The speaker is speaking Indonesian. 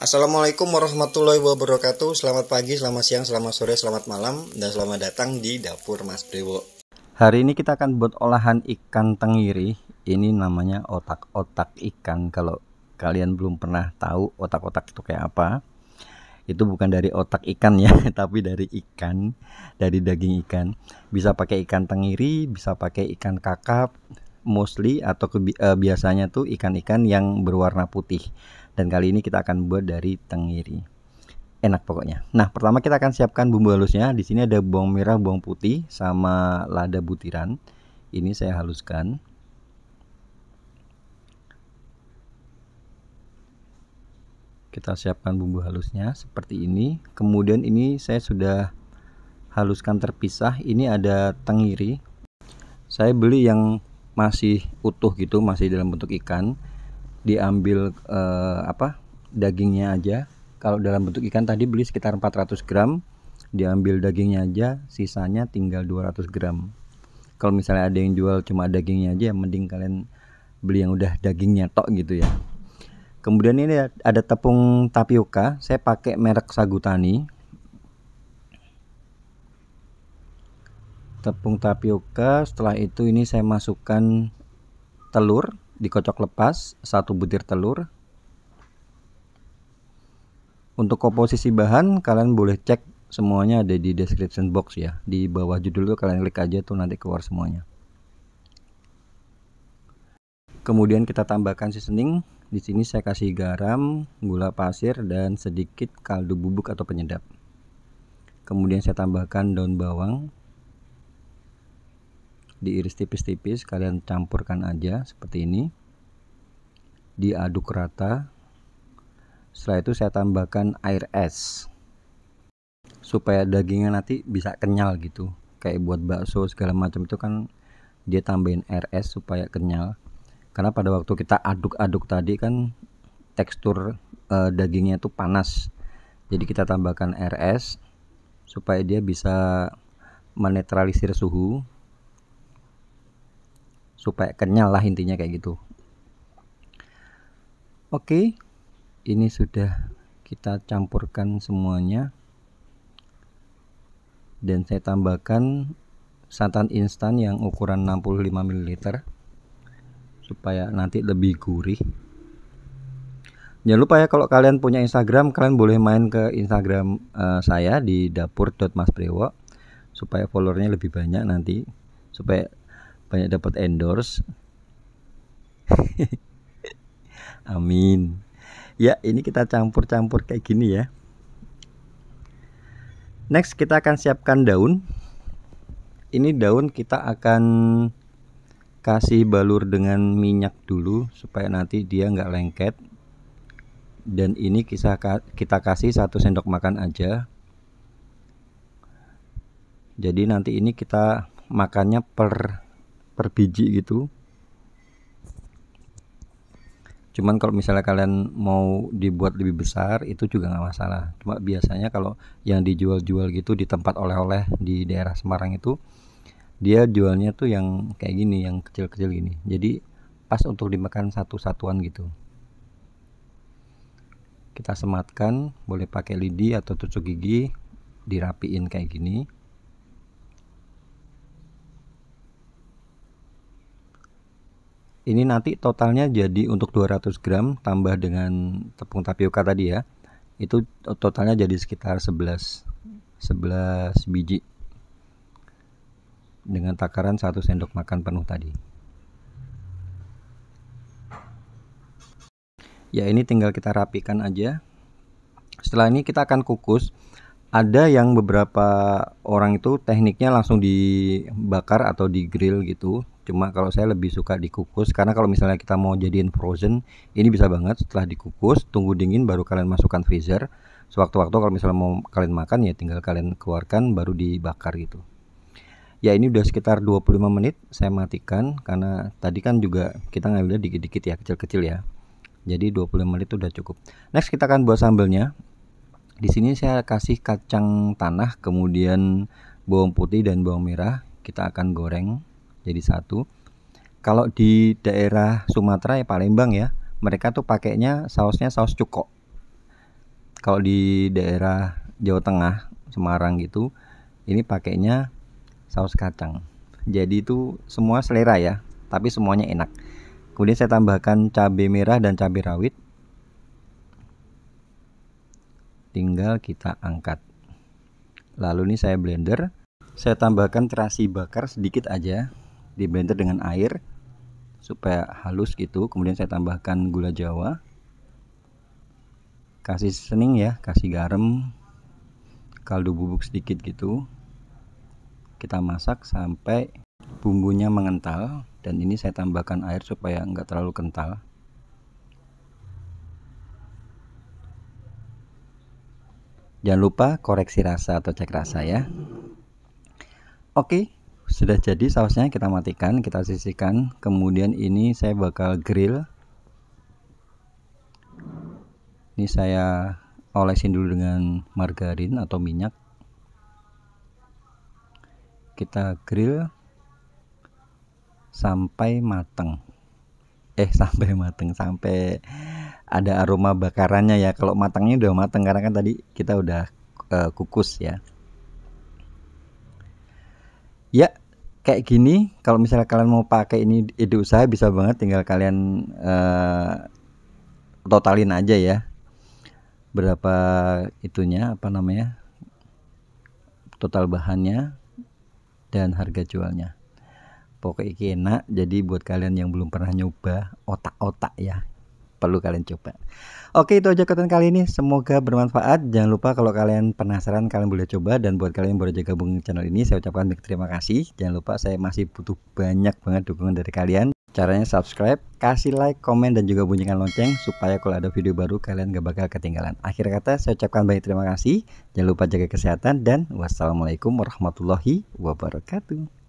Assalamualaikum warahmatullahi wabarakatuh Selamat pagi, selamat siang, selamat sore, selamat malam Dan selamat datang di Dapur Mas Dewo Hari ini kita akan buat olahan ikan tenggiri Ini namanya otak-otak ikan Kalau kalian belum pernah tahu otak-otak itu kayak apa Itu bukan dari otak ikan ya Tapi dari ikan Dari daging ikan Bisa pakai ikan tenggiri Bisa pakai ikan kakap mostly atau kebi uh, biasanya tuh ikan-ikan yang berwarna putih. Dan kali ini kita akan buat dari tenggiri. Enak pokoknya. Nah, pertama kita akan siapkan bumbu halusnya. Di sini ada bawang merah, bawang putih sama lada butiran. Ini saya haluskan. Kita siapkan bumbu halusnya seperti ini. Kemudian ini saya sudah haluskan terpisah. Ini ada tenggiri. Saya beli yang masih utuh gitu masih dalam bentuk ikan diambil eh, apa dagingnya aja kalau dalam bentuk ikan tadi beli sekitar 400 gram diambil dagingnya aja sisanya tinggal 200 gram kalau misalnya ada yang jual cuma dagingnya aja ya mending kalian beli yang udah dagingnya tok gitu ya kemudian ini ada tepung tapioka saya pakai merek Sagutani tepung tapioka setelah itu ini saya masukkan telur dikocok lepas satu butir telur untuk komposisi bahan kalian boleh cek semuanya ada di description box ya di bawah judul itu kalian klik aja tuh nanti keluar semuanya kemudian kita tambahkan seasoning di sini saya kasih garam gula pasir dan sedikit kaldu bubuk atau penyedap kemudian saya tambahkan daun bawang diiris tipis-tipis kalian campurkan aja seperti ini diaduk rata setelah itu saya tambahkan air es supaya dagingnya nanti bisa kenyal gitu kayak buat bakso segala macam itu kan dia tambahin air es supaya kenyal karena pada waktu kita aduk-aduk tadi kan tekstur e, dagingnya itu panas jadi kita tambahkan air es supaya dia bisa menetralisir suhu supaya kenyal lah intinya kayak gitu oke ini sudah kita campurkan semuanya dan saya tambahkan santan instan yang ukuran 65 ml supaya nanti lebih gurih jangan lupa ya kalau kalian punya Instagram kalian boleh main ke Instagram uh, saya di dapur.masprewo supaya followernya lebih banyak nanti supaya banyak dapat endorse amin ya ini kita campur-campur kayak gini ya next kita akan siapkan daun ini daun kita akan kasih balur dengan minyak dulu supaya nanti dia nggak lengket dan ini kita, kita kasih satu sendok makan aja jadi nanti ini kita makannya per per biji gitu cuman kalau misalnya kalian mau dibuat lebih besar itu juga nggak masalah cuma biasanya kalau yang dijual-jual gitu di tempat oleh-oleh di daerah Semarang itu dia jualnya tuh yang kayak gini yang kecil-kecil gini jadi pas untuk dimakan satu-satuan gitu kita sematkan boleh pakai lidi atau tusuk gigi dirapiin kayak gini ini nanti totalnya jadi untuk 200 gram tambah dengan tepung tapioka tadi ya itu totalnya jadi sekitar 11 11 biji dengan takaran 1 sendok makan penuh tadi ya ini tinggal kita rapikan aja setelah ini kita akan kukus ada yang beberapa orang itu tekniknya langsung dibakar atau di grill gitu cuma kalau saya lebih suka dikukus karena kalau misalnya kita mau jadiin frozen ini bisa banget setelah dikukus tunggu dingin baru kalian masukkan freezer sewaktu-waktu kalau misalnya mau kalian makan ya tinggal kalian keluarkan baru dibakar gitu ya ini udah sekitar 25 menit saya matikan karena tadi kan juga kita ngambilnya dikit-dikit ya kecil-kecil ya jadi 25 menit udah cukup next kita akan buat sambelnya di sini saya kasih kacang tanah kemudian bawang putih dan bawang merah kita akan goreng jadi satu kalau di daerah Sumatera ya Palembang ya mereka tuh pakainya sausnya saus cukok. kalau di daerah Jawa Tengah Semarang gitu ini pakainya saus kacang jadi itu semua selera ya tapi semuanya enak kemudian saya tambahkan cabai merah dan cabai rawit tinggal kita angkat lalu ini saya blender saya tambahkan terasi bakar sedikit aja di blender dengan air supaya halus gitu kemudian saya tambahkan gula jawa kasih sening ya kasih garam kaldu bubuk sedikit gitu kita masak sampai bumbunya mengental dan ini saya tambahkan air supaya enggak terlalu kental jangan lupa koreksi rasa atau cek rasa ya oke sudah jadi sausnya kita matikan kita sisihkan kemudian ini saya bakal grill ini saya olesin dulu dengan margarin atau minyak kita grill sampai mateng eh sampai mateng sampai ada aroma bakarannya ya kalau matangnya udah mateng karena kan tadi kita udah uh, kukus ya ya kayak gini kalau misalnya kalian mau pakai ini ide usaha bisa banget tinggal kalian uh, totalin aja ya berapa itunya apa namanya total bahannya dan harga jualnya pokoknya enak jadi buat kalian yang belum pernah nyoba otak-otak ya perlu kalian coba. Oke itu aja konten kali ini Semoga bermanfaat Jangan lupa kalau kalian penasaran kalian boleh coba Dan buat kalian yang baru aja gabung channel ini Saya ucapkan terima kasih Jangan lupa saya masih butuh banyak banget dukungan dari kalian Caranya subscribe, kasih like, komen, dan juga bunyikan lonceng Supaya kalau ada video baru kalian gak bakal ketinggalan Akhir kata saya ucapkan banyak terima kasih Jangan lupa jaga kesehatan Dan wassalamualaikum warahmatullahi wabarakatuh